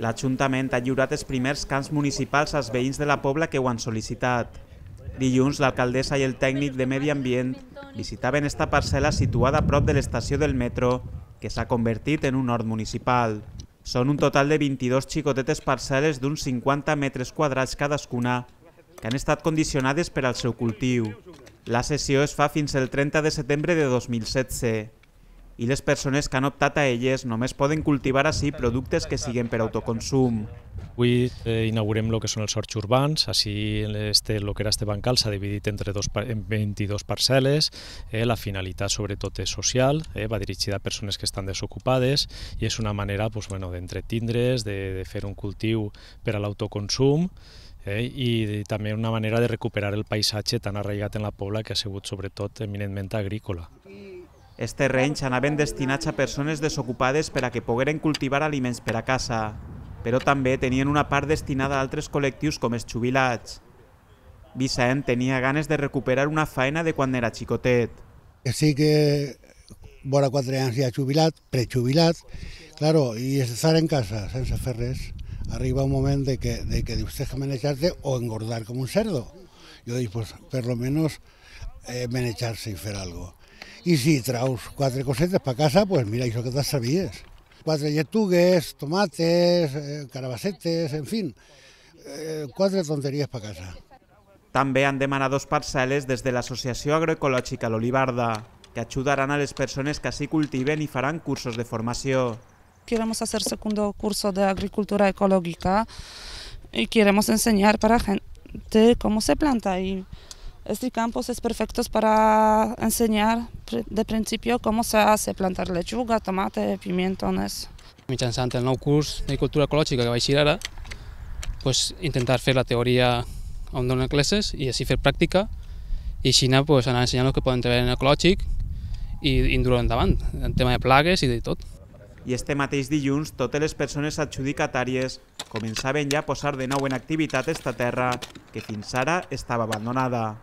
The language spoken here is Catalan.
L'Ajuntament ha lliurat els primers camps municipals als veïns de la Pobla que ho han sol·licitat. Dilluns, l'alcaldessa i el tècnic de Medi Ambient visitaven esta parcel·la situada a prop de l'estació del metro, que s'ha convertit en un hort municipal. Són un total de 22 xicotetes parcel·les d'uns 50 metres quadrats cadascuna, que han estat condicionades per al seu cultiu. La sessió es fa fins el 30 de setembre de 2017 i les persones que han optat a elles només poden cultivar així productes que siguin per autoconsum. Avui eh, inaugurem el que són els horts urbans, així este, el que era este bancal s'ha dividit entre dos, en 22 parcel·les, eh, la finalitat sobretot és social, eh, va dirigida a persones que estan desocupades i és una manera pues, bueno, d'entretindre's, de, de fer un cultiu per a l'autoconsum eh, i, i també una manera de recuperar el paisatge tan arraigat en la pobla que ha sigut sobretot eminentment agrícola. Els terrenys anaven destinats a persones desocupades per a que pogueren cultivar aliments per a casa, però també tenien una part destinada a altres col·lectius com els jubilats. Vicent tenia ganes de recuperar una feina de quan era xicotet. Sí que vora quatre anys ja jubilat, prejubilat, claro, i estar en casa sense fer res. Arriba un moment de que, de que dius, que manejar-te o engordar com un cerdo. Jo dic, pues, per lo menos eh, manejar-se i fer alguna cosa. Y si traus cuatro cosetes para casa, pues mira, això que has servies. Cuatro lletugues, tomates, eh, carabacetes, en fin, cuatro eh, tonterías para casa. También han demanat dos desde la Asociación Agroecológica Agroecològica L'Olivarda, que ayudarán a las personas que así cultiven y faran cursos de formación. Queremos hacer segundo curso de agricultura ecológica y queremos enseñar para gente cómo se planta y Este campus es perfecto para enseñar de principio cómo se hace plantar lechuga, tomate, pimientones. Mitjançant el nou curs d'agricultura ecològica que vaig ir ara, pues, intentar fer la teoria on donen classes i així fer pràctica i així anar, pues, anar ensenyant el que poden treballar en ecològic i, i ho endavant, en tema de plagues i de tot. I este mateix dilluns, totes les persones adjudicatàries començaven ja a posar de nou en activitat esta terra, que fins ara estava abandonada.